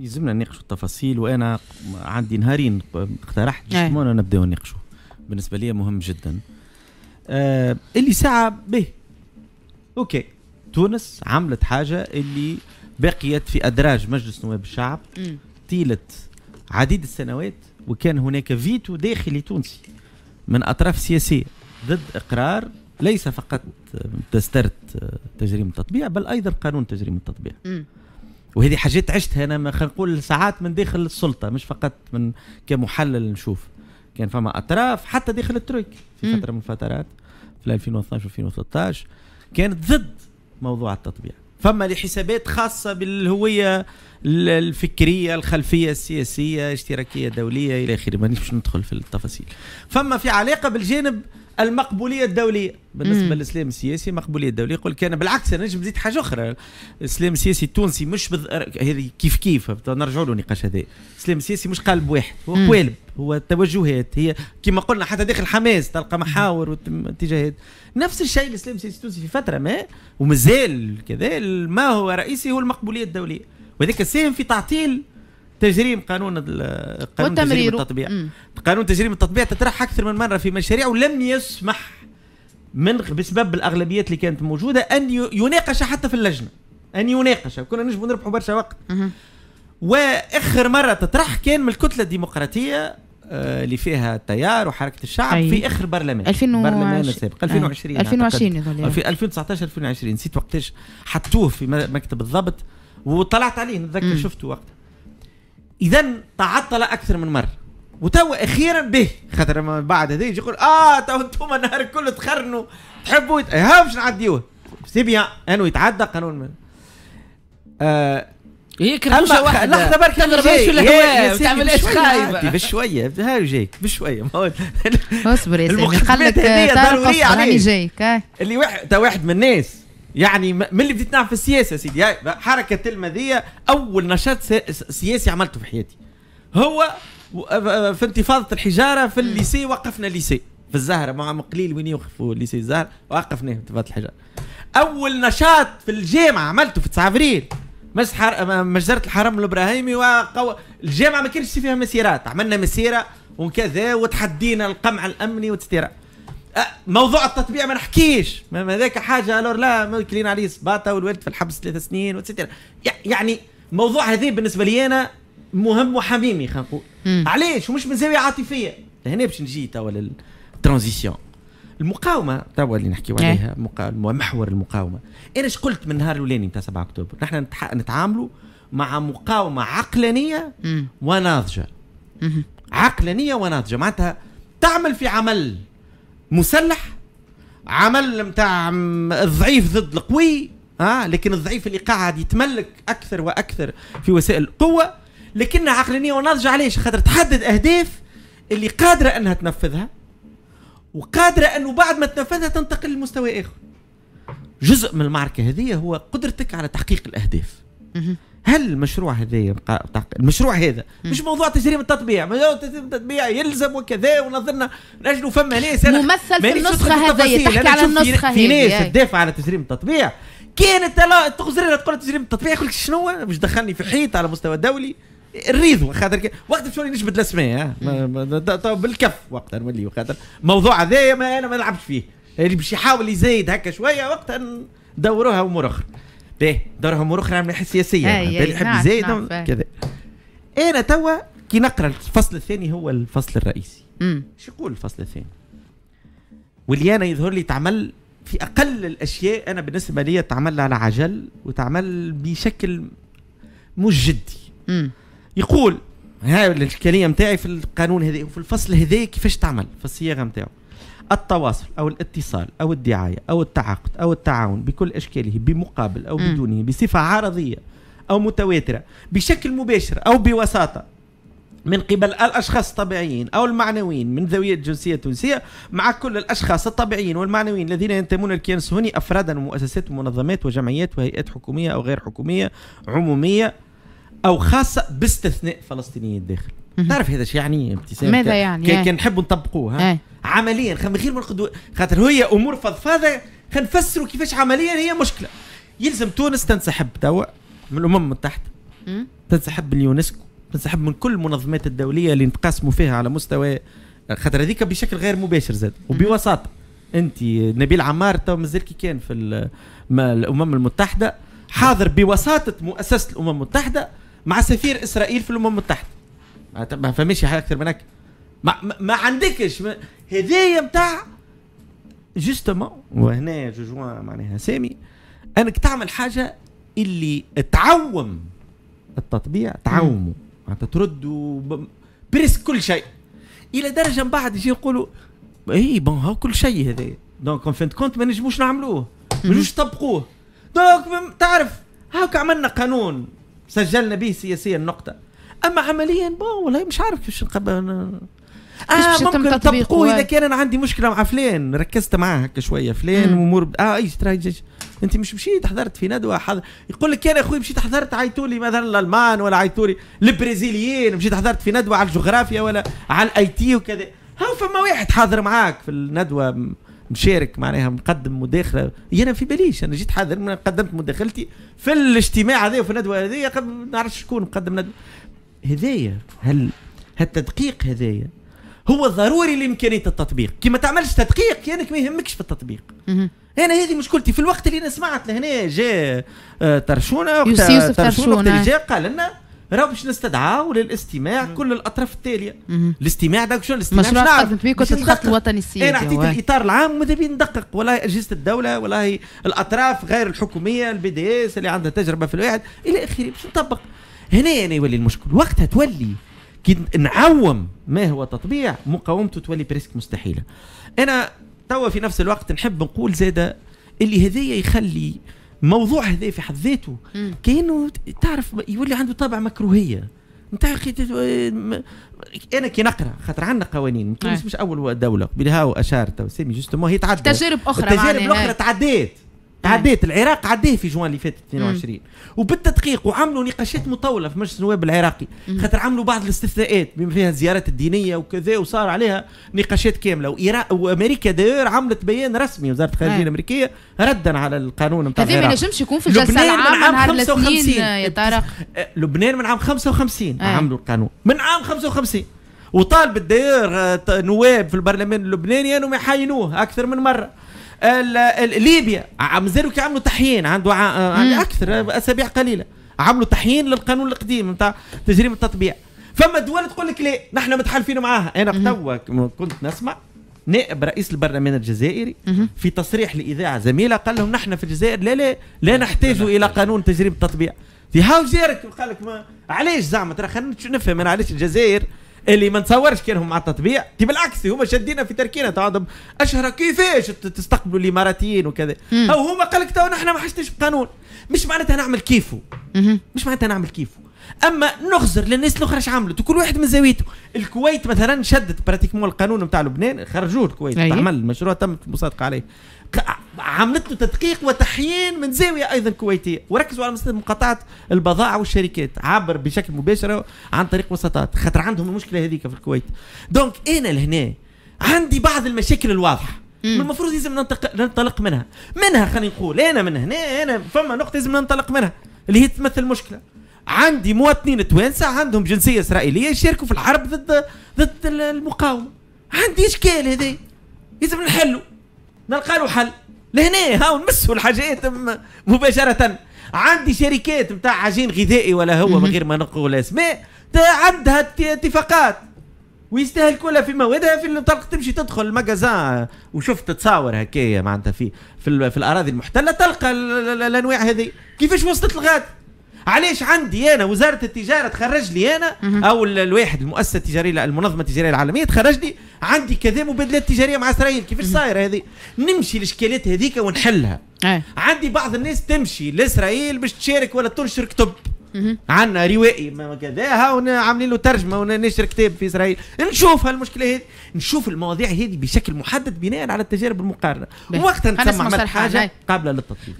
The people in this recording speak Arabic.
يلزمنا نناقشوا التفاصيل وانا عندي نهارين اقترحت جسمونا إيه. نبداو نناقشوا بالنسبه لي مهم جدا آه اللي ساعه به اوكي تونس عملت حاجه اللي بقيت في ادراج مجلس نواب الشعب طيله عديد السنوات وكان هناك فيتو داخلي تونسي من اطراف سياسيه ضد اقرار ليس فقط تسترت تجريم التطبيع بل ايضا قانون تجريم التطبيع وهذه حاجات عشتها انا خلينا نقول ساعات من داخل السلطه مش فقط من كمحلل نشوف كان فما اطراف حتى داخل الترويك في فتره من الفترات في 2012 و 2013 كانت ضد موضوع التطبيع فما لحسابات خاصة بالهوية الفكرية الخلفية السياسية اشتراكية دولية إلى آخره مانيش ندخل في التفاصيل فما في علاقة بالجانب المقبوليه الدوليه بالنسبه للاسلام السياسي مقبوليه الدوليه يقول لك انا بالعكس انا نجم نزيد حاجه اخرى الاسلام السياسي التونسي مش بذ... هذه كيف كيف نرجعوا له النقاش هذا الاسلام السياسي مش قالب واحد هو قوالب هو توجهات هي كما قلنا حتى داخل حماس تلقى محاور واتجاهات نفس الشيء الاسلام السياسي التونسي في فتره ما ومازال كذا ما هو رئيسي هو المقبوليه الدوليه وذلك ساهم في تعطيل تجريم قانون قانون تجريم التطبيع قانون تجريم التطبيع تطرح اكثر من مره في مشاريع ولم يسمح من بسبب الاغلبيات اللي كانت موجوده ان يناقش حتى في اللجنه ان يناقش كنا نجم نربحوا برشا وقت واخر مره تطرح كان من الكتله الديمقراطيه آه، اللي فيها التيار وحركه الشعب أي. في اخر برلمان 2020 برلمان السابق 2020 آه، 2020 في 2019 يعني. 2020 نسيت وقتاش حطوه في مكتب الضبط وطلعت عليه نتذكر شفته وقتها اذا تعطل اكثر من مره وتو اخيرا به خاطر ما بعد يجي يقول اه تو انتم النهار كله تخرنوا تحبوا إيه، ها باش نعديوه سي بيان انه يتعدى قانون من آه هي كرتوشة واحدة لحظة برك تضرب ايش الهواء تعمل ايش خايبة بشوية ها جايك بشوية اصبر يا سيدي قال لك ضرورية عليك جايك اللي واحد تا واحد من الناس يعني من اللي بديت نعرف السياسه سيدي حركه تلمة اول نشاط سياسي عملته في حياتي هو في انتفاضه الحجاره في الليسي وقفنا الليسي في الزهره مع قليل وين يوقفوا الليسي الزهره وقفناه انتفاضه الحجاره اول نشاط في الجامعه عملته في 9 ابريل مجزره الحرم الابراهيمي وقو... الجامعه ما كانش فيها مسيرات عملنا مسيره وكذا وتحدينا القمع الامني وتستيرا أه، موضوع التطبيع ما نحكيش هذاك حاجه الور لا كلين عليه صباطه والولد في الحبس ثلاث سنين وتستر. يعني موضوع هذه بالنسبه لي انا مهم وحميمي خلينا نقول علاش ومش من زاويه عاطفيه لهنا باش نجي توا للترانزيسيون المقاومه توا اللي نحكي إيه. عليها محور المقاومه انا اش قلت من النهار الاولاني نتاع 7 اكتوبر نحن نتعاملوا مع مقاومه عقلانيه وناضجه عقلانيه وناضجه معناتها تعمل في عمل مسلح عمل نتاع الضعيف ضد القوي اه لكن الضعيف اللي قاعد يتملك اكثر واكثر في وسائل القوه لكنها عقلانيه وناضجه علاش خاطر تحدد اهداف اللي قادره انها تنفذها وقادره انه بعد ما تنفذها تنتقل لمستوى اخر جزء من المعركه هذه هو قدرتك على تحقيق الاهداف هل المشروع هذا يبقى المشروع هذا مش موضوع تجريم التطبيع موضوع تجريم التطبيع يلزم وكذا ونظرنا نجلو فما ناس ممثل في النسخه هذه تحكي على النسخه هذه في ناس تدافع على تجريم التطبيع كانت تغزر تقول تجريم التطبيع يقول لك شنو مش دخلني في حيط على مستوى دولي الريضوا خاطر وقت شوي نجبد الاسماء بالكف وقت نولي خاطر الموضوع هذايا ما انا ما نلعبش فيه اللي باش يحاول يزايد هكا شويه وقت ندوروها امور اخرى ده دارهم مورخنا عم نحس سياسيه بنحب زايد كذا انا توا كي نقرا الفصل الثاني هو الفصل الرئيسي شو يقول الفصل الثاني واللي انا يظهر لي تعمل في اقل الاشياء انا بالنسبه لي تعمل على عجل وتعمل بشكل مش جدي يقول هاي الاشكاليه نتاعي في القانون هذا وفي الفصل هذا كيفاش تعمل في الصياغه نتاعو التواصل أو الاتصال أو الدعاية أو التعاقد أو التعاون بكل أشكاله بمقابل أو بدونه بصفة عرضية أو متواترة بشكل مباشر أو بوساطة من قبل الاشخاص الطبيعيين او المعنويين من ذوي الجنسيه التونسيه مع كل الاشخاص الطبيعيين والمعنويين الذين ينتمون للكيان الصهيوني افرادا ومؤسسات ومنظمات وجمعيات وهيئات حكوميه او غير حكوميه عموميه او خاصه باستثناء فلسطينيين الداخل تعرف هذا شو يعني ابتسام ماذا يعني كي, إيه. كي نحبوا نطبقوه ها إيه. عمليا من غير ما نقدو خاطر هي امور فضفاضه خنفسروا كيفاش عمليا هي مشكله يلزم تونس تنسحب توا من الامم المتحده تنسحب من اليونسكو تنسحب من كل المنظمات الدوليه اللي نتقاسموا فيها على مستوى خاطر هذيك بشكل غير مباشر زاد وبوساطه انت نبيل عمار تو مازال كي كان في الامم المتحده حاضر بوساطه مؤسسه الامم المتحده مع سفير اسرائيل في الامم المتحده ما فماش حاجه اكثر من هكا ما, ما عندكش هذايا نتاع جوستومون وهنا جوجوان معناها سامي انك تعمل حاجه اللي تعوم التطبيع تعومه معناتها ترد بريسك كل شيء الى درجه من بعد يجي يقولوا اي بون هاو كل شيء هذا دونك اون فين كونت ما نجموش نعملوه ما نجموش نطبقوه دونك تعرف هاك عملنا قانون سجلنا به سياسيا نقطه اما عمليا بون والله مش عارف باش اه ممكن طبقوه اذا كان انا عندي مشكله مع فلان ركزت معاه هكا شويه فلان امور ب... اه اي ترى انت مش مشيت حضرت في ندوه حضر... يقول لك انا اخوي مشيت حضرت عيطوا لي مثلا الالمان ولا عيطوا لي البرازيليين مشيت حضرت في ندوه على الجغرافيا ولا على الاي تي وكذا ها فما واحد حاضر معاك في الندوه مشارك معناها مقدم مداخله إيه، انا في باليش انا جيت حاضر من قدمت مداخلتي في الاجتماع هذا وفي الندوه هذه ما نعرفش شكون مقدم ندوه هذايا هل هالتدقيق هذايا هو ضروري لامكانيه التطبيق كي ما تعملش تدقيق كانك ما يهمكش في التطبيق انا هذه مشكلتي في الوقت اللي انا سمعت لهنا جاء آه، ترشونه يوسف ترشونه وقت اللي جاء قال لنا راهو باش نستدعاو للاستماع مم. كل الاطراف التاليه مم. الاستماع داك شنو الاستماع مشروع نعرف بيه كنت الخط الوطني السياسي انا عطيت الاطار العام وماذا بين ندقق والله اجهزه الدوله والله الاطراف غير الحكوميه البي دي اس اللي عندها تجربه في الواحد الى اخره باش نطبق هنا يعني يولي المشكل وقتها تولي كي نعوم ما هو تطبيع مقاومته تولي بريسك مستحيله انا توا في نفس الوقت نحب نقول زاده اللي هذايا يخلي موضوع هذا في حد ذاته كانه تعرف يولي عنده طابع مكروهيه نتاع انا كي نقرا خاطر عندنا قوانين تونس مش اول دوله بلهاو اشار تو سامي جوستومون هي تعدت تجارب اخرى التجارب الاخرى تعدات عديت العراق عديه في جوان اللي فات 22 وبالتدقيق وعملوا نقاشات مطوله في مجلس النواب العراقي خاطر عملوا بعض الاستثناءات بما فيها الزيارات الدينيه وكذا وصار عليها نقاشات كامله وإيراق وامريكا داير عملت بيان رسمي وزاره الخارجيه نعم. الامريكيه ردا على القانون نتاع هذا ما ينجمش يكون في الجلسه العامه عام 55 يا طارق آه، لبنان من عام 55 آه. عملوا القانون من عام 55 وطالب الدير آه، نواب في البرلمان اللبناني انهم يحاينوه اكثر من مره ليبيا مازالوا كيعملوا تحيين عنده آه، يعني اكثر آه، اسابيع قليله عملوا تحيين للقانون القديم نتاع تجريم التطبيع فما دول تقول لك لا نحن متحالفين معاها انا توا كنت نسمع نائب رئيس البرلمان الجزائري في تصريح لاذاعه زميله قال لهم نحن في الجزائر لا لا لا نحتاج الى قانون تجريم التطبيع في هاو جيرك قال لك ما علاش زعما ترى خلينا نفهم انا علاش الجزائر اللي ما نتصورش كانهم مع التطبيع تي بالعكس هما شادينا في تركينا تاع اشهر كيفاش تستقبلوا الاماراتيين وكذا او هما قال لك تو نحن ما حشتش بقانون مش معناتها نعمل كيفه مش معناتها نعمل كيفه اما نخزر للناس الاخرى اش عملت وكل واحد من زاويته الكويت مثلا شدت براتيكمون القانون نتاع لبنان خرجوه الكويت أيه. عمل مشروع تم المصادقه عليه عملت له تدقيق وتحيين من زاويه ايضا كويتيه وركزوا على مساله مقاطعه البضائع والشركات عبر بشكل مباشر عن طريق وسطات خاطر عندهم المشكله هذيك في الكويت دونك انا لهنا عندي بعض المشاكل الواضحه المفروض لازم ننطلق منها منها خلينا نقول انا من هنا انا فما نقطه لازم ننطلق منها اللي هي تمثل المشكله عندي مواطنين توانسه عندهم جنسيه اسرائيليه يشاركوا في الحرب ضد ضد المقاومه عندي اشكال هذا لازم نحله نلقى له حل لهنا هاو نمسوا الحاجات مباشرة عندي شركات نتاع عجين غذائي ولا هو من غير ما نقول اسماء إيه، عندها اتفاقات ويستاهل كلها في موادها في المنطلق تمشي تدخل المجازان وشفت تصاور هكايا معناتها في في, في الاراضي المحتله تلقى الانواع هذه كيفاش وصلت لغايه علاش عندي انا وزاره التجاره تخرج لي انا او الواحد المؤسسه التجاريه المنظمه التجاريه العالميه تخرج لي عندي كذا مبادلات تجاريه مع اسرائيل كيفاش صايره هذه نمشي الاشكالات هذيك ونحلها أي. عندي بعض الناس تمشي لاسرائيل باش تشارك ولا تنشر كتب عندنا روائي كذا عاملين له ترجمه ونشر كتاب في اسرائيل نشوف هالمشكله هذه نشوف المواضيع هذه بشكل محدد بناء على التجارب المقارنه وقتها نسمع حاجه قابله للتطبيق